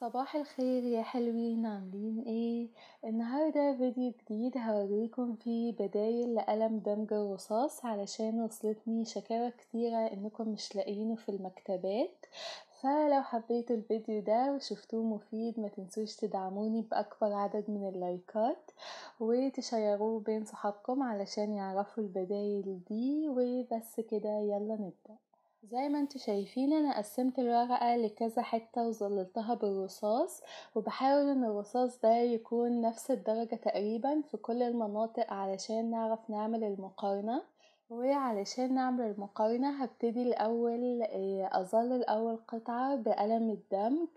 صباح الخير يا حلوين عاملين ايه النهارده فيديو جديد هوريكم فيه بدايل لقلم دمج الرصاص علشان وصلتني شكاوى كتيرة انكم مش لاقيينه في المكتبات فلو حبيتوا الفيديو ده وشفتوه مفيد ما تنسوش تدعموني باكبر عدد من اللايكات وتشيروه بين صحابكم علشان يعرفوا البدايل دي وبس كده يلا نبدأ زي ما انتوا شايفين انا قسمت الورقة لكذا حتة وظللتها بالرصاص وبحاول ان الرصاص ده يكون نفس الدرجة تقريبا في كل المناطق علشان نعرف نعمل المقارنة وعلشان نعمل المقارنة هبتدي الأول آه، أظلل أول قطعة بقلم الدمج،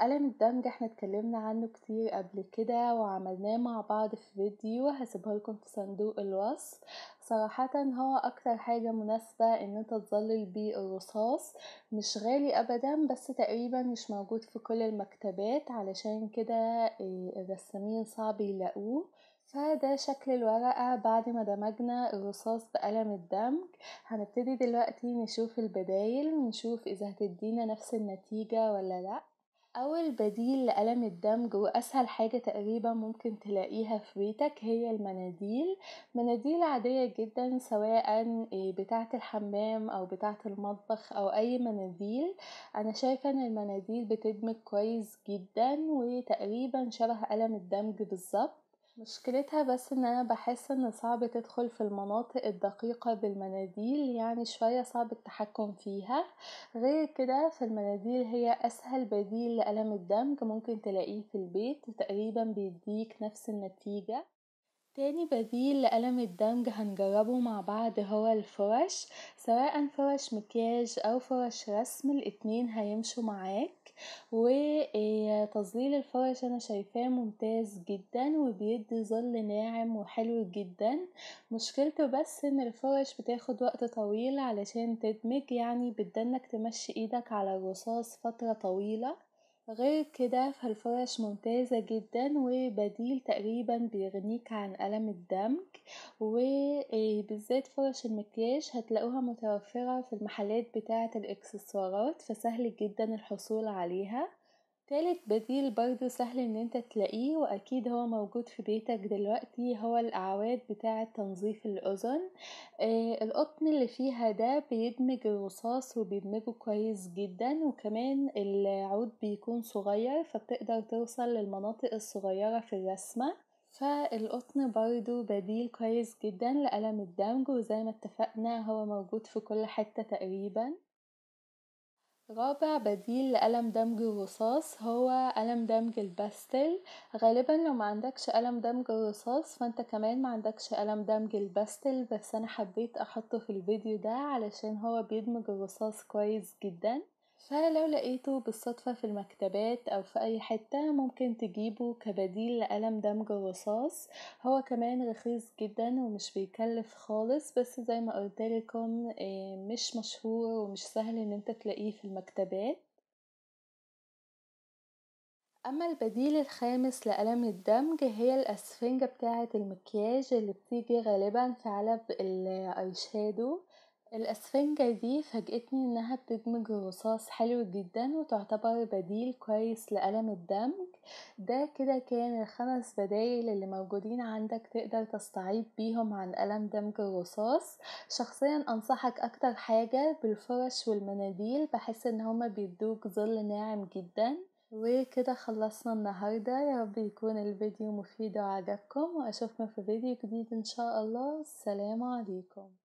قلم الدمج احنا اتكلمنا عنه كتير قبل كده وعملناه مع بعض في فيديو لكم في صندوق الوصف، صراحة هو أكتر حاجة مناسبة إن انت تظلل بيه الرصاص مش غالي أبدا بس تقريبا مش موجود في كل المكتبات علشان كده آه، الرسامين صعب يلاقوه. فده شكل الورقة بعد ما دمجنا الرصاص بقلم الدمج هنبتدي دلوقتي نشوف البدايل ونشوف إذا هتدينا نفس النتيجة ولا لأ أول بديل لقلم الدمج وأسهل حاجة تقريبا ممكن تلاقيها في بيتك هي المناديل مناديل عادية جدا سواء آه، بتاعة الحمام أو بتاعة المطبخ أو أي مناديل أنا شايفة أن المناديل بتدمج كويس جدا وتقريبا شبه قلم الدمج بالظبط مشكلتها بس ان انا بحس ان صعب تدخل في المناطق الدقيقة بالمناديل يعني شوية صعب التحكم فيها غير كده المناديل هي اسهل بديل لألم الدمج ممكن تلاقيه في البيت تقريبا بيديك نفس النتيجة تاني بديل لألم الدمج هنجربه مع بعض هو الفرش سواء فرش مكياج أو فرش رسم الاتنين هيمشوا معاك وتظليل الفرش أنا شايفاه ممتاز جدا وبيدي ظل ناعم وحلو جدا مشكلته بس إن الفرش بتاخد وقت طويل علشان تدمج يعني بتدنك تمشي إيدك على الرصاص فترة طويلة غير كده فالفرش ممتازة جدًا، وبديل تقريبًا بيغنيك عن ألم الدمج، وبالذات آه، فرش المكياج هتلاقوها متوفرة في المحلات بتاعة الإكسسوارات، فسهل جدًا الحصول عليها. تالت بديل برضه سهل ان انت تلاقيه واكيد هو موجود في بيتك دلوقتي هو الاعواد بتاعة تنظيف الاذن آه القطن اللي فيها ده بيدمج الرصاص وبيدمجه كويس جدا وكمان العود بيكون صغير فبتقدر توصل للمناطق الصغيرة في الرسمة فالقطن برضو بديل كويس جدا لقلم الدمج وزي ما اتفقنا هو موجود في كل حتة تقريبا رابع بديل لألم دمج الرصاص هو ألم دمج الباستل غالبا لو ما عندكش ألم دمج الرصاص فانت كمان ما عندكش ألم دمج الباستل بس أنا حبيت أحطه في الفيديو ده علشان هو بيدمج الرصاص كويس جدا فلو لقيته بالصدفة في المكتبات أو في أي حتة ممكن تجيبه كبديل لقلم دمج الرصاص هو كمان رخيص جدا ومش بيكلف خالص بس زي ما لكم آه، مش مشهور ومش سهل ان انت تلاقيه في المكتبات أما البديل الخامس لقلم الدمج هي الأسفنجة بتاعة المكياج اللي بتيجي غالبا في علب الأيشادو الأسفنجة دي فاجأتني إنها بتدمج الرصاص حلو جدا وتعتبر بديل كويس لألم الدمج ده كده كان الخمس بدايل اللي موجودين عندك تقدر تستعيض بيهم عن ألم دمج الرصاص شخصيا أنصحك أكتر حاجة بالفرش والمناديل بحس إن هما بيدوك ظل ناعم جدا وكده خلصنا النهاردة يا رب يكون الفيديو مفيد وعجبكم وأشوفنا في فيديو جديد إن شاء الله السلام عليكم